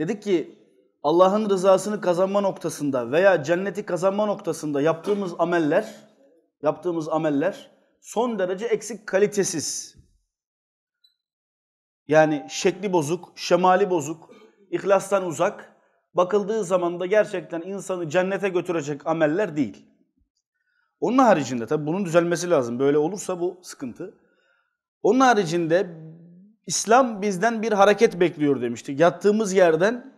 Dedik ki Allah'ın rızasını kazanma noktasında veya cenneti kazanma noktasında yaptığımız ameller, yaptığımız ameller son derece eksik kalitesiz. Yani şekli bozuk, şemali bozuk, ihlastan uzak, bakıldığı zaman da gerçekten insanı cennete götürecek ameller değil. Onun haricinde tabi bunun düzelmesi lazım. Böyle olursa bu sıkıntı. Onun haricinde İslam bizden bir hareket bekliyor demişti. Yattığımız yerden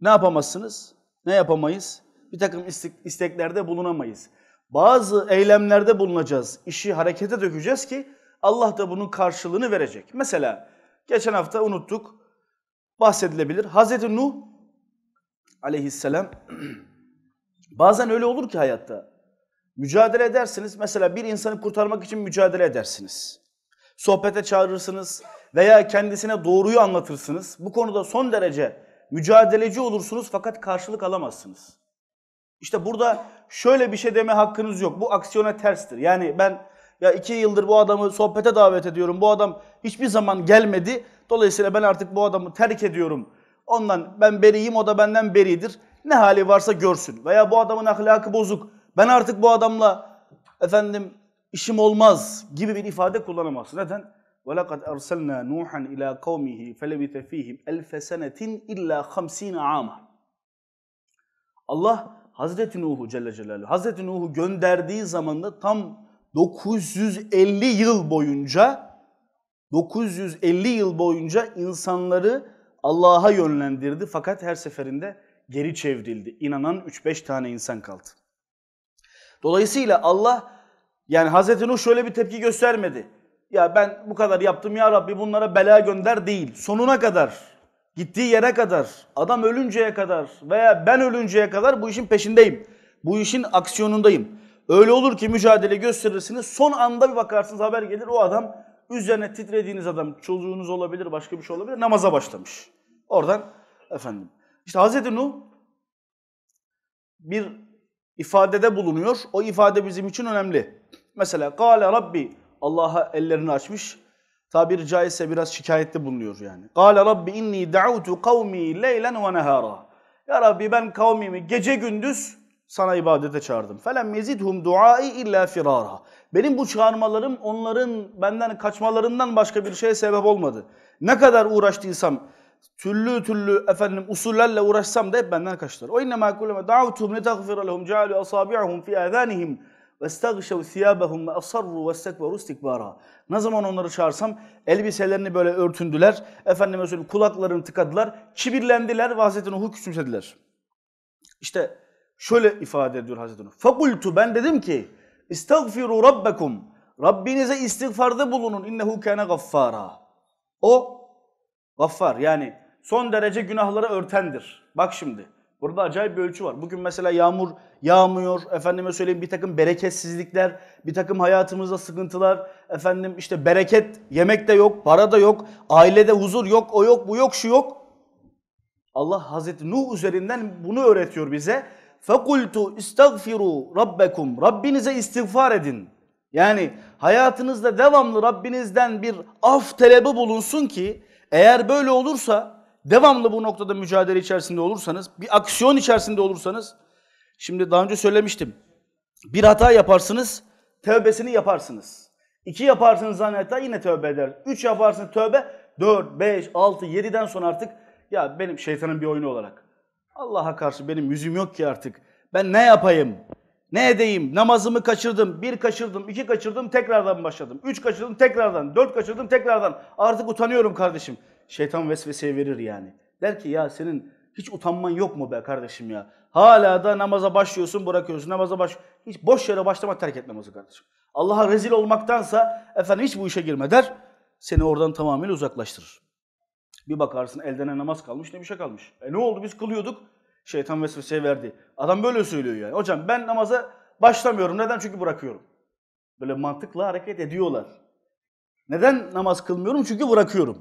ne yapamazsınız? Ne yapamayız? Bir takım isteklerde bulunamayız. Bazı eylemlerde bulunacağız. İşi harekete dökeceğiz ki Allah da bunun karşılığını verecek. Mesela geçen hafta unuttuk. Bahsedilebilir. Hazreti Nuh aleyhisselam bazen öyle olur ki hayatta. Mücadele edersiniz. Mesela bir insanı kurtarmak için mücadele edersiniz sohbete çağırırsınız veya kendisine doğruyu anlatırsınız. Bu konuda son derece mücadeleci olursunuz fakat karşılık alamazsınız. İşte burada şöyle bir şey deme hakkınız yok. Bu aksiyona terstir. Yani ben ya iki yıldır bu adamı sohbete davet ediyorum. Bu adam hiçbir zaman gelmedi. Dolayısıyla ben artık bu adamı terk ediyorum. Ondan ben beriyim o da benden beridir. Ne hali varsa görsün. Veya bu adamın ahlakı bozuk. Ben artık bu adamla efendim işim olmaz gibi bir ifade kullanamaz. Neden? وَلَقَدْ اَرْسَلْنَا نُوحًا اِلَى قَوْمِهِ فَلَبِثَ ف۪يهِمْ اَلْفَ سَنَةٍ اِلَّا خَمْس۪ينَ عَامًا Allah Hazreti Nuh'u Celle Celaluhu, Hazreti Nuh'u gönderdiği zamanda tam 950 yıl boyunca 950 yıl boyunca insanları Allah'a yönlendirdi fakat her seferinde geri çevrildi. İnanan 3-5 tane insan kaldı. Dolayısıyla Allah yani Hazreti Nuh şöyle bir tepki göstermedi. Ya ben bu kadar yaptım ya Rabbi bunlara bela gönder değil. Sonuna kadar, gittiği yere kadar, adam ölünceye kadar veya ben ölünceye kadar bu işin peşindeyim. Bu işin aksiyonundayım. Öyle olur ki mücadele gösterirsiniz. Son anda bir bakarsınız haber gelir o adam üzerine titrediğiniz adam çocuğunuz olabilir başka bir şey olabilir namaza başlamış. Oradan efendim İşte Hazreti Nuh bir ifadede bulunuyor. O ifade bizim için önemli. Mesela Gale Rabbi Allah'a ellerini açmış. Tabiri caizse biraz şikayette bulunuyor yani. Gale Rabbi inni da'utu kavmi leylen ve nehara. Ya Rabbi ben kavmimi gece gündüz sana ibadete çağırdım. Felem mezidhum duai illa firara. Benim bu çağırmalarım onların benden kaçmalarından başka bir şeye sebep olmadı. Ne kadar uğraştıysam türlü türlü efendim usullerle uğraşsam da hep benden kaçtılar. O ma kulleme da'utuhum li tagfira lehum cealu asabi'ahum fi azanihim وَاسْتَغْشَوْ ثِيَابَهُمْ وَاَصَرُّوا وَاسْتَكْبَرُوا اسْتِكْبَارًا Ne zaman onları çağırsam elbiselerini böyle örtündüler. Efendime söyleyeyim kulaklarını tıkadılar. Kibirlendiler ve Hazreti Nuh'u küçümsediler. İşte şöyle ifade ediyor Hazreti Nuh. فَقُلْتُ Ben dedim ki اِسْتَغْفِرُوا رَبَّكُمْ Rabbinize istiğfarda bulunun. İnnehu kana gaffara. O gaffar yani son derece günahları örtendir. Bak şimdi. Burada acayip bir ölçü var. Bugün mesela yağmur yağmıyor, efendime söyleyeyim bir takım bereketsizlikler, bir takım hayatımızda sıkıntılar, efendim işte bereket, yemek de yok, para da yok, ailede huzur yok, o yok, bu yok, şu yok. Allah Hazreti Nuh üzerinden bunu öğretiyor bize. Fekultu istagfiru rabbekum. Rabbinize istiğfar edin. Yani hayatınızda devamlı Rabbinizden bir af talebi bulunsun ki eğer böyle olursa devamlı bu noktada mücadele içerisinde olursanız, bir aksiyon içerisinde olursanız, şimdi daha önce söylemiştim, bir hata yaparsınız, tövbesini yaparsınız. İki yaparsınız zanneta yine tövbe eder. Üç yaparsınız tövbe, dört, beş, altı, yediden sonra artık ya benim şeytanın bir oyunu olarak. Allah'a karşı benim yüzüm yok ki artık. Ben ne yapayım? Ne edeyim? Namazımı kaçırdım. Bir kaçırdım, iki kaçırdım, tekrardan başladım. Üç kaçırdım, tekrardan. Dört kaçırdım, tekrardan. Artık utanıyorum kardeşim şeytan vesveseye verir yani. Der ki ya senin hiç utanman yok mu be kardeşim ya? Hala da namaza başlıyorsun bırakıyorsun namaza baş. Hiç boş yere başlama terk et namazı kardeşim. Allah'a rezil olmaktansa efendim hiç bu işe girme der. Seni oradan tamamen uzaklaştırır. Bir bakarsın elde ne namaz kalmış ne bir şey kalmış. E ne oldu biz kılıyorduk. Şeytan vesveseye verdi. Adam böyle söylüyor yani. Hocam ben namaza başlamıyorum. Neden? Çünkü bırakıyorum. Böyle mantıkla hareket ediyorlar. Neden namaz kılmıyorum? Çünkü bırakıyorum.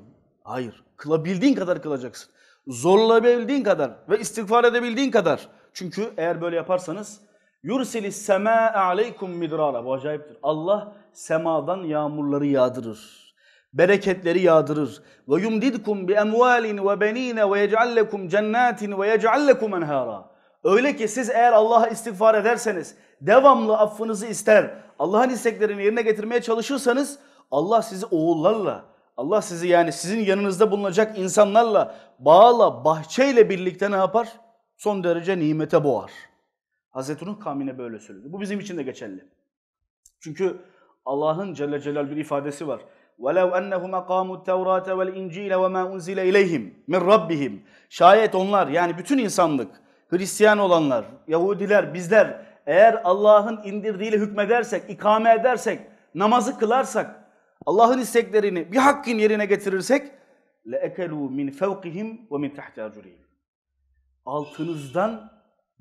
Hayır. Kılabildiğin kadar kılacaksın. Zorlayabildiğin kadar ve istiğfar edebildiğin kadar. Çünkü eğer böyle yaparsanız yursilis sema aleykum midrara. Bu acayiptir. Allah semadan yağmurları yağdırır. Bereketleri yağdırır. Ve yumdidkum bi emvalin ve benine ve yec'allekum cennatin ve yec'allekum enhara. Öyle ki siz eğer Allah'a istiğfar ederseniz, devamlı affınızı ister, Allah'ın isteklerini yerine getirmeye çalışırsanız Allah sizi oğullarla, Allah sizi yani sizin yanınızda bulunacak insanlarla, bağla, bahçeyle birlikte ne yapar? Son derece nimete boğar. Hazreti Nuh kavmine böyle söyledi. Bu bizim için de geçerli. Çünkü Allah'ın Celle Celal bir ifadesi var. وَلَوْ اَنَّهُمْ اَقَامُوا التَّوْرَاتَ وَالْاِنْجِيلَ وَمَا اُنْزِلَ اِلَيْهِمْ مِنْ رَبِّهِمْ Şayet onlar yani bütün insanlık, Hristiyan olanlar, Yahudiler, bizler eğer Allah'ın indirdiğiyle hükmedersek, ikame edersek, namazı kılarsak, Allah'ın isteklerini bir hakkın yerine getirirsek le ekelu min فَوْقِهِمْ ve min اَجُرِهِمْ Altınızdan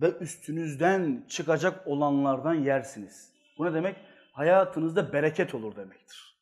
ve üstünüzden çıkacak olanlardan yersiniz. Bu ne demek? Hayatınızda bereket olur demektir.